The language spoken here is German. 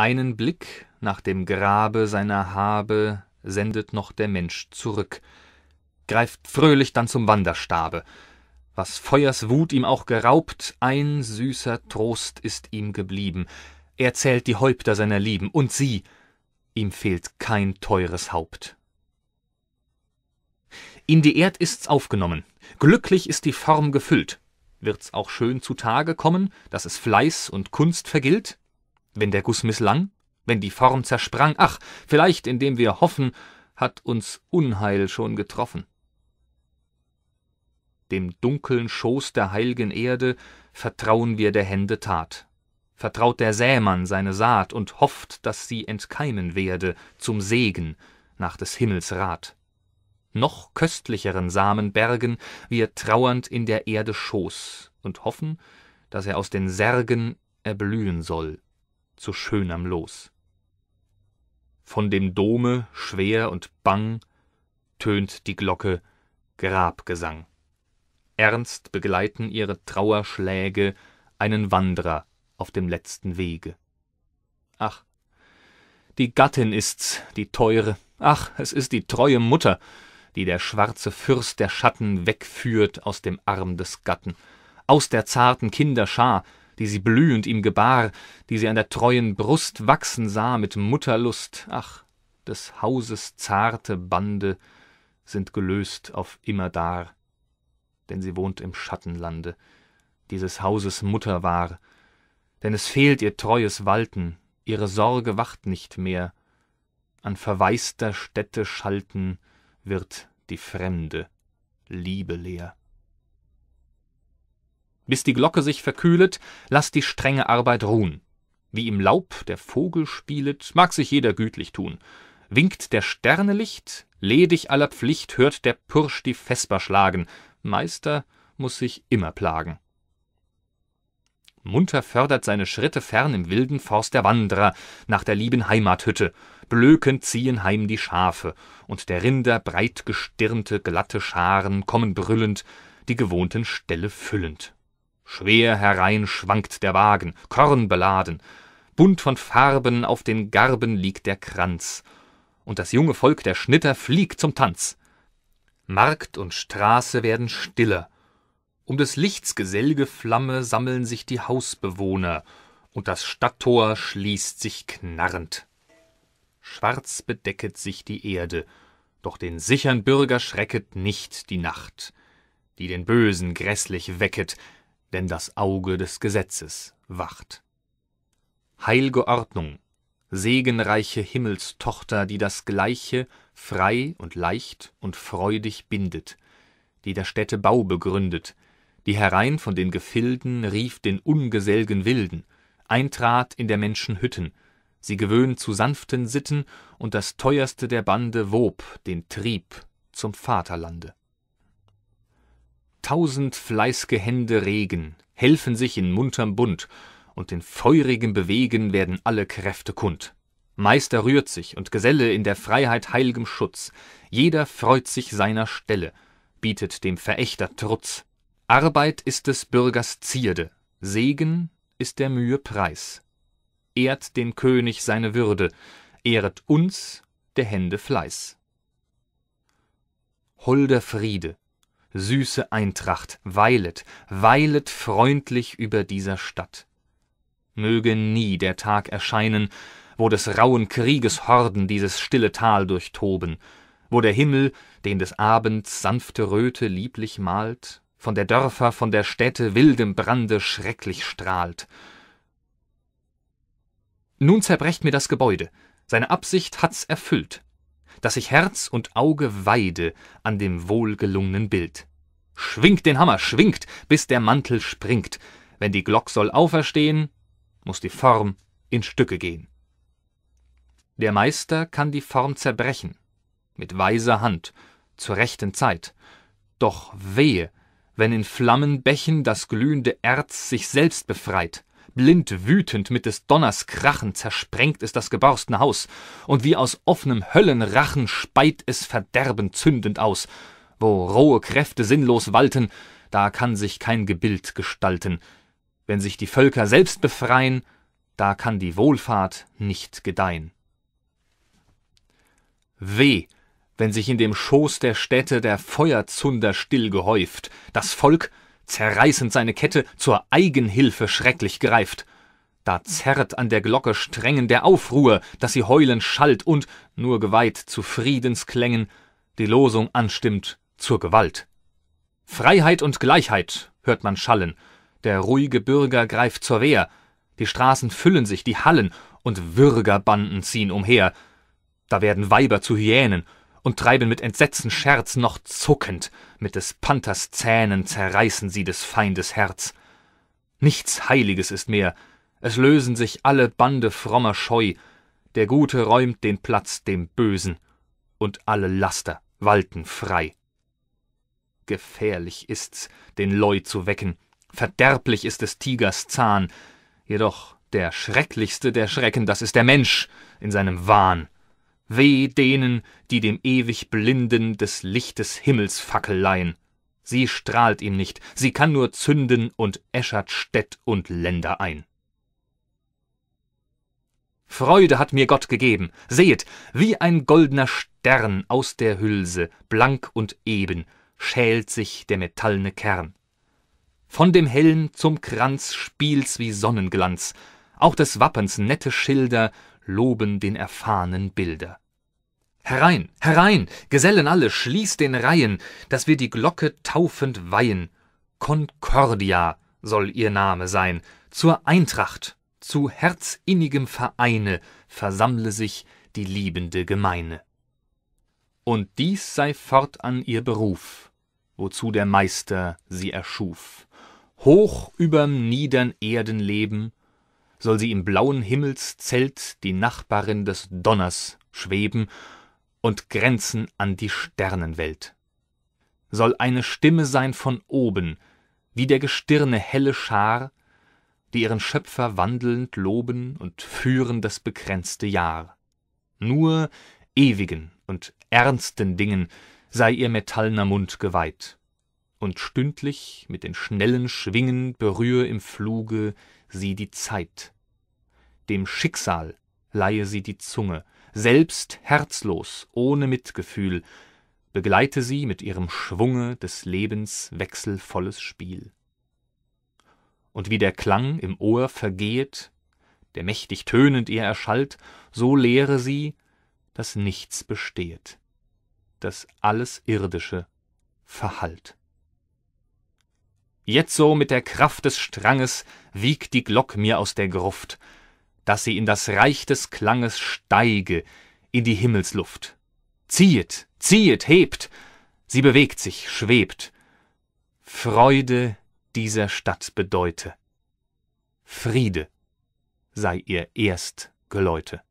einen blick nach dem grabe seiner habe sendet noch der mensch zurück greift fröhlich dann zum wanderstabe was feuers wut ihm auch geraubt ein süßer trost ist ihm geblieben er zählt die häupter seiner lieben und sieh ihm fehlt kein teures haupt in die erd ist's aufgenommen glücklich ist die form gefüllt wird's auch schön zutage kommen daß es fleiß und kunst vergilt wenn der Guss misslang? Wenn die Form zersprang? Ach, vielleicht, indem wir hoffen, hat uns Unheil schon getroffen. Dem dunkeln Schoß der heilgen Erde vertrauen wir der Hände Tat. Vertraut der Sämann seine Saat und hofft, dass sie entkeimen werde zum Segen nach des Himmels Rat. Noch köstlicheren Samen bergen wir trauernd in der Erde Schoß und hoffen, dass er aus den Särgen erblühen soll zu schönerm los von dem dome schwer und bang tönt die glocke grabgesang ernst begleiten ihre trauerschläge einen wandrer auf dem letzten wege ach die gattin ist's die teure ach es ist die treue mutter die der schwarze fürst der schatten wegführt aus dem arm des gatten aus der zarten Kinderschar, die sie blühend ihm gebar, die sie an der treuen Brust wachsen sah mit Mutterlust. Ach, des Hauses zarte Bande sind gelöst auf immerdar, denn sie wohnt im Schattenlande, dieses Hauses Mutter war, denn es fehlt ihr treues Walten, ihre Sorge wacht nicht mehr, an verwaister Stätte schalten wird die Fremde, Liebe leer. Bis die Glocke sich verkühlet, lass die strenge Arbeit ruhen. Wie im Laub der Vogel spielet, mag sich jeder gütlich tun. Winkt der Sterne Licht, ledig aller Pflicht hört der Pursch die Vesper schlagen. Meister muß sich immer plagen. Munter fördert seine Schritte fern im wilden Forst der Wanderer nach der lieben Heimathütte. Blökend ziehen heim die Schafe, und der Rinder breitgestirnte glatte Scharen kommen brüllend, die gewohnten Ställe füllend schwer herein schwankt der wagen kornbeladen bunt von farben auf den garben liegt der kranz und das junge volk der schnitter fliegt zum tanz markt und straße werden stiller um des lichts gesellge flamme sammeln sich die hausbewohner und das stadttor schließt sich knarrend schwarz bedecket sich die erde doch den sichern bürger schrecket nicht die nacht die den bösen gräßlich wecket denn das Auge des Gesetzes wacht. Heilge Ordnung, segenreiche Himmelstochter, die das Gleiche frei und leicht und freudig bindet, die der Städte Bau begründet, die herein von den Gefilden rief den ungesellgen Wilden, eintrat in der Menschen Hütten, sie gewöhnt zu sanften Sitten und das teuerste der Bande wob den Trieb zum Vaterlande tausend fleißge Hände regen, helfen sich in munterm Bund, und in feurigem Bewegen werden alle Kräfte kund. Meister rührt sich und Geselle in der Freiheit heilgem Schutz, jeder freut sich seiner Stelle, bietet dem Verächter Trutz. Arbeit ist des Bürgers Zierde, Segen ist der Mühe Preis. Ehrt den König seine Würde, ehret uns der Hände Fleiß. Holder Friede, süße Eintracht, weilet, weilet freundlich über dieser Stadt. Möge nie der Tag erscheinen, wo des rauen Krieges Horden dieses stille Tal durchtoben, wo der Himmel, den des Abends sanfte Röte lieblich malt, von der Dörfer, von der Städte wildem Brande schrecklich strahlt. Nun zerbrecht mir das Gebäude, seine Absicht hat's erfüllt, dass ich Herz und Auge weide an dem wohlgelungenen Bild. Schwingt den Hammer, schwingt, bis der Mantel springt. Wenn die Glock soll auferstehen, muß die Form in Stücke gehen. Der Meister kann die Form zerbrechen, mit weiser Hand, zur rechten Zeit. Doch wehe, wenn in Flammenbächen das glühende Erz sich selbst befreit. Blind wütend mit des Donners Krachen zersprengt es das geborstene Haus, und wie aus offnem Höllenrachen speit es Verderben zündend aus. Wo rohe Kräfte sinnlos walten, da kann sich kein Gebild gestalten. Wenn sich die Völker selbst befreien, da kann die Wohlfahrt nicht gedeihen. Weh, wenn sich in dem Schoß der Städte der Feuerzunder still gehäuft, das Volk, zerreißend seine Kette zur Eigenhilfe schrecklich greift. Da zerrt an der Glocke Strengen der Aufruhr, dass sie heulend schallt und, nur geweiht zu Friedensklängen, die Losung anstimmt zur Gewalt. Freiheit und Gleichheit hört man schallen, der ruhige Bürger greift zur Wehr, die Straßen füllen sich, die Hallen und Würgerbanden ziehen umher. Da werden Weiber zu Hyänen und treiben mit Entsetzen Scherz noch zuckend, mit des Panthers Zähnen zerreißen sie des Feindes Herz. Nichts Heiliges ist mehr, es lösen sich alle Bande frommer Scheu, der Gute räumt den Platz dem Bösen, und alle Laster walten frei. Gefährlich ist's, den Leu zu wecken, verderblich ist des Tigers Zahn, jedoch der schrecklichste der Schrecken, das ist der Mensch in seinem Wahn. Weh denen, die dem ewig Blinden des Lichtes Himmels Fackel leihen. Sie strahlt ihm nicht, sie kann nur zünden und äschert Städt und Länder ein. Freude hat mir Gott gegeben, sehet, wie ein goldener Stern aus der Hülse, blank und eben, schält sich der metallne Kern. Von dem Helm zum Kranz spielt's wie Sonnenglanz, auch des Wappens nette Schilder loben den erfahrnen bilder herein herein gesellen alle schließt den reihen daß wir die glocke taufend weihen concordia soll ihr name sein zur eintracht zu herzinnigem vereine versammle sich die liebende gemeine und dies sei fortan ihr beruf wozu der meister sie erschuf hoch überm niedern erdenleben soll sie im blauen Himmelszelt, die Nachbarin des Donners, schweben und grenzen an die Sternenwelt. Soll eine Stimme sein von oben, wie der Gestirne helle Schar, die ihren Schöpfer wandelnd loben und führen das begrenzte Jahr. Nur ewigen und ernsten Dingen sei ihr metallner Mund geweiht und stündlich mit den schnellen Schwingen berühr im Fluge sie die Zeit. Dem Schicksal leihe sie die Zunge, selbst herzlos, ohne Mitgefühl, begleite sie mit ihrem Schwunge des Lebens wechselvolles Spiel. Und wie der Klang im Ohr vergehet, der mächtig tönend ihr erschallt, so lehre sie, dass nichts bestehet, dass alles Irdische verhallt jetzo mit der kraft des stranges wiegt die glock mir aus der gruft daß sie in das reich des klanges steige in die himmelsluft ziehet ziehet hebt sie bewegt sich schwebt freude dieser stadt bedeute friede sei ihr erst geläute